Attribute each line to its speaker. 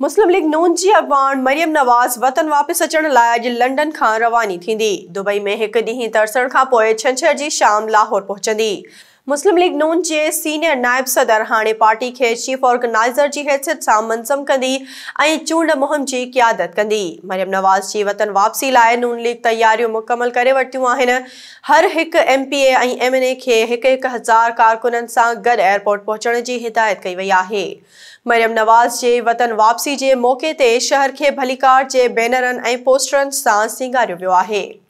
Speaker 1: मुस्लिम league नून की अगवाण मरियम नवाज़ वतन वापस अचण लाइ अॼु लंडन का रवानी थी दुबई में एक ॾींहुं तरसण खां छंछर की शाम लाहौर पहुचंदी मुस्लिम लीग नून के सीनियर नायब सदर हाँ पार्टी के चीफ ऑर्गेनाइजर की हैसियत से मंज़मु कदी ऐं चूंड मुहिम की क्यादत कदी मरियम नवाज़ की वतन वापसी लाइ नून लीग तयारियूं मुकमलु कर वरितियूं आहिनि हर एक M P M N A के एक हिकु हज़ार कारकुन से गड एयरपोर्ट पहुचण की हिदायत कई वही है मरियम नवाज़ के वतन वापसी के मौके ते शहर के भलीकार के बैनर बैनरनि ऐं पोस्टरनि सां सिंगारियो